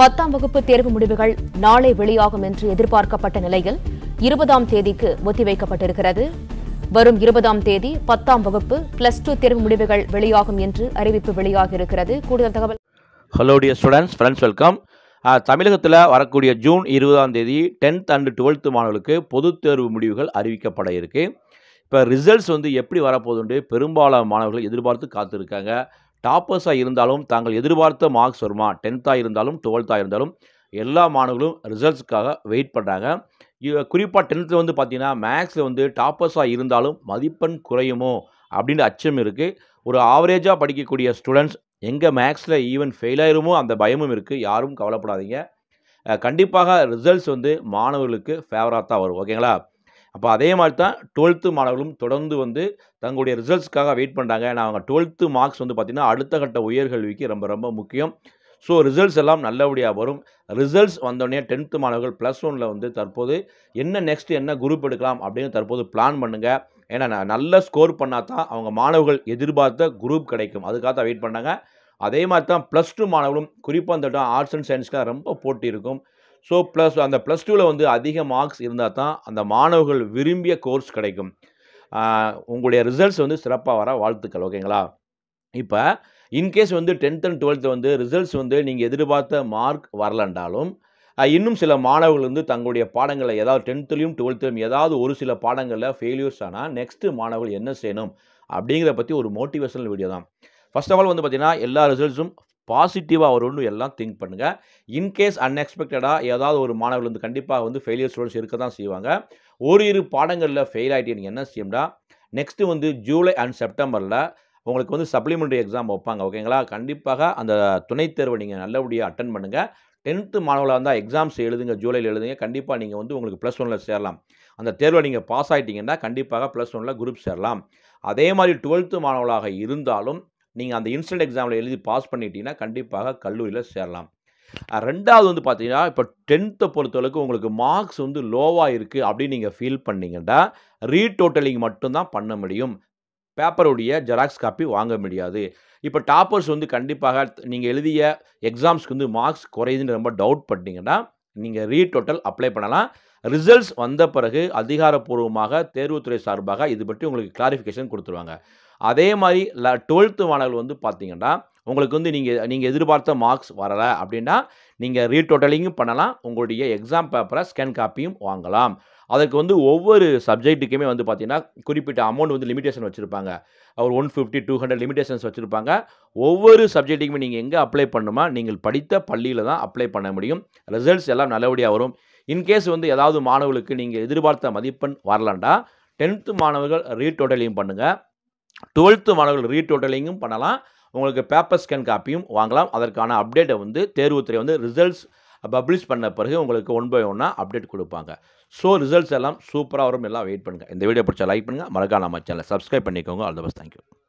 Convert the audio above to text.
பத்தாம் வகுப்பு தேர்வு முடிவுகள் நாளை வெளியாகும் என்று எதிர்பார்க்கப்பட்ட நிலையில் இருபதாம் தேதிக்கு ஒத்திவைக்கப்பட்டிருக்கிறது வரும் இருபதாம் தேதி பத்தாம் வகுப்பு பிளஸ் டூ தேர்வு முடிவுகள் வெளியாகும் என்று அறிவிப்பு வெளியாகியிருக்கிறது கூடுதல் தகவல் hello dear students friends welcome தமிழகத்தில் வரக்கூடிய ஜூன் இருபதாம் தேதி டென்த் அண்டு டுவெல்த்து மாணவர்களுக்கு பொதுத் தேர்வு முடிவுகள் அறிவிக்கப்பட இருக்குது இப்போ ரிசல்ட்ஸ் வந்து எப்படி வரப்போகுதுன்ட்டு பெரும்பாலான மாணவர்கள் எதிர்பார்த்து காத்திருக்காங்க டாப்பர்ஸாக இருந்தாலும் தாங்கள் எதிர்பார்த்த மார்க்ஸ் வருமா டென்த்தாக இருந்தாலும் டுவெல்த்தாக இருந்தாலும் எல்லா மாணவர்களும் ரிசல்ட்ஸ்க்காக வெயிட் பண்ணுறாங்க குறிப்பாக டென்த்தில் வந்து பார்த்திங்கன்னா மேக்ஸில் வந்து டாப்பர்ஸாக இருந்தாலும் மதிப்பெண் குறையுமோ அப்படின்ற அச்சம் இருக்குது ஒரு ஆவரேஜாக படிக்கக்கூடிய ஸ்டூடெண்ட்ஸ் எங்கே மேக்ஸில் ஈவன் ஃபெயில் ஆயிருமோ அந்த பயமும் இருக்குது யாரும் கவலைப்படாதீங்க கண்டிப்பாக ரிசல்ட்ஸ் வந்து மாணவர்களுக்கு ஃபேவராக தான் வரும் ஓகேங்களா அப்போ அதே மாதிரி தான் டுவெல்த்து மாணவர்களும் தொடர்ந்து வந்து தங்களுடைய ரிசல்ட்ஸ்க்காக வெயிட் பண்ணுறாங்க நான் அவங்க டுவெல்த்து மார்க்ஸ் வந்து பார்த்திங்கன்னா அடுத்த கட்ட உயர்கல்விக்கு ரொம்ப ரொம்ப முக்கியம் ஸோ ரிசல்ட்ஸ் எல்லாம் நல்லபடியாக வரும் ரிசல்ட்ஸ் வந்தோடனே டென்த்து மாணவர்கள் ப்ளஸ் ஒனில் வந்து தற்போது என்ன நெக்ஸ்ட் என்ன குரூப் எடுக்கலாம் அப்படின்னு தற்போது பிளான் பண்ணுங்கள் ஏன்னா நல்ல ஸ்கோர் பண்ணால் தான் அவங்க மாணவர்கள் எதிர்பார்த்த குரூப் கிடைக்கும் அதுக்காக தான் வெயிட் பண்ணாங்க அதே மாதிரி தான் ப்ளஸ் டூ மாணவர்களும் குறிப்பாக இந்த ஆர்ட்ஸ் அண்ட் சயின்ஸ்க்காக ரொம்ப போட்டி இருக்கும் ஸோ ப்ளஸ் அந்த ப்ளஸ் டூவில் வந்து அதிக மார்க்ஸ் இருந்தால் தான் அந்த மாணவர்கள் விரும்பிய கோர்ஸ் கிடைக்கும் உங்களுடைய ரிசல்ட்ஸ் வந்து சிறப்பாக வர வாழ்த்துக்கள் ஓகேங்களா இப்போ இன்கேஸ் வந்து டென்த் அண்ட் டுவெல்த்து வந்து ரிசல்ட்ஸ் வந்து நீங்கள் எதிர்பார்த்த மார்க் வரலன்றாலும் இன்னும் சில மாணவர்கள் வந்து தங்களுடைய பாடங்களை ஏதாவது டென்த்துலேயும் டுவெல்த்துலையும் ஏதாவது ஒரு சில பாடங்களில் ஃபெயிலியர்ஸ் ஆனால் நெக்ஸ்ட்டு மாணவர்கள் என்ன செய்யணும் அப்படிங்கிற பற்றி ஒரு மோட்டிவேஷனல் வீடியோ தான் ஃபஸ்ட் ஆஃப் ஆல் வந்து பார்த்திங்கன்னா எல்லா ரிசல்ட்ஸும் பாசிட்டிவாக வரும்னு எல்லாம் திங்க் பண்ணுங்கள் இன்கேஸ் அன்எக்ஸ்பெக்டடாக ஏதாவது ஒரு மாணவர்கள் வந்து கண்டிப்பாக வந்து ஃபெயிலியர் ஸ்டூடெண்ட்ஸ் இருக்க தான் செய்வாங்க ஒரு இரு பாடங்களில் ஃபெயில் ஆகிட்டு நீங்கள் என்ன செய்யணும்னா நெக்ஸ்ட்டு வந்து ஜூலை அண்ட் செப்டம்பரில் உங்களுக்கு வந்து சப்ளிமெண்ட்ரி எக்ஸாம் வைப்பாங்க ஓகேங்களா கண்டிப்பாக அந்த துணைத் தேர்வை நீங்கள் நல்லபடியாக அட்டன் பண்ணுங்கள் டென்த்து மாணவர்களாக இருந்தால் எக்ஸாம்ஸ் எழுதுங்க ஜூலையில் எழுதுங்க கண்டிப்பாக நீங்கள் வந்து உங்களுக்கு ப்ளஸ் ஒனில் சேரலாம் அந்த தேர்வில் நீங்கள் பாஸ் ஆகிட்டிங்கன்னா கண்டிப்பாக ப்ளஸ் ஒனில் குரூப் சேரலாம் அதே மாதிரி டுவெல்த்து மாணவர்களாக இருந்தாலும் நீங்கள் அந்த இன்ஸ்டன்ட் எக்ஸாமில் எழுதி பாஸ் பண்ணிட்டீங்கன்னா கண்டிப்பாக கல்லூரியில் சேரலாம் ரெண்டாவது வந்து பார்த்தீங்கன்னா இப்போ டென்த்தை பொறுத்தளவுக்கு உங்களுக்கு மார்க்ஸ் வந்து லோவாக இருக்குது அப்படின்னு நீங்கள் ஃபீல் பண்ணிங்கன்னா ரீடோட்டலிங் மட்டும்தான் பண்ண முடியும் பேப்பருடைய ஜெராக்ஸ் காப்பி வாங்க முடியாது இப்போ டாப்பர்ஸ் வந்து கண்டிப்பாக நீங்கள் எழுதிய எக்ஸாம்ஸ்க்கு வந்து மார்க்ஸ் குறையுதுன்னு ரொம்ப டவுட் பண்ணிங்கன்னா நீங்கள் ரீடோட்டல் அப்ளை பண்ணலாம் ரிசல்ட்ஸ் வந்த பிறகு அதிகாரப்பூர்வமாக தேர்வுத்துறை சார்பாக இது பற்றி உங்களுக்கு கிளாரிஃபிகேஷன் கொடுத்துருவாங்க அதே மாதிரி ல டுவெல்த்து மாணவர்கள் வந்து பார்த்தீங்கன்னா உங்களுக்கு வந்து நீங்கள் நீங்கள் எதிர்பார்த்த மார்க்ஸ் வரலை அப்படின்னா நீங்கள் ரீடோட்டலிங்கும் பண்ணலாம் உங்களுடைய எக்ஸாம் பேப்பரை ஸ்கேன் காப்பியும் வாங்கலாம் அதுக்கு வந்து ஒவ்வொரு சப்ஜெக்ட்டுக்குமே வந்து பார்த்திங்கன்னா குறிப்பிட்ட அமௌண்ட் வந்து லிமிடேஷன் வச்சுருப்பாங்க ஒரு one fifty two hundred limitations வச்சுருப்பாங்க ஒவ்வொரு சப்ஜெக்ட்டுக்குமே நீங்கள் எங்கே அப்ளை பண்ணுமா நீங்கள் படித்த பள்ளியில் தான் அப்ளை பண்ண முடியும் ரிசல்ட்ஸ் எல்லாம் நல்லபடியாக வரும் இன்கேஸ் வந்து ஏதாவது மாணவர்களுக்கு நீங்கள் எதிர்பார்த்த மதிப்பெண் வரலண்டா டென்த்து மாணவர்கள் ரீடோட்டலிங் பண்ணுங்கள் டுவெல்த்து மாணவர்கள் ரீடோட்டலிங்கும் பண்ணலாம் உங்களுக்கு பேப்பர் ஸ்கேன் காப்பியும் வாங்கலாம் அதற்கான அப்டேட்டை வந்து தேர்வுத்துறை வந்து ரிசல்ட்ஸ் பப்ளிஷ் பண்ண பிறகு உங்களுக்கு ஒன் பை ஒன்னாக அப்டேட் கொடுப்பாங்க ஸோ ரிசல்ட்ஸ் எல்லாம் சூப்பராக வரும் எல்லாம் வெயிட் பண்ணுங்கள் இந்த வீடியோ பிடிச்சா லைக் பண்ணுங்கள் மறக்காம நம்ம சேனலை சப்ஸ்கிரைப் பண்ணிக்கோங்க ஆல் த பெஸ்ட் தேங்க்யூ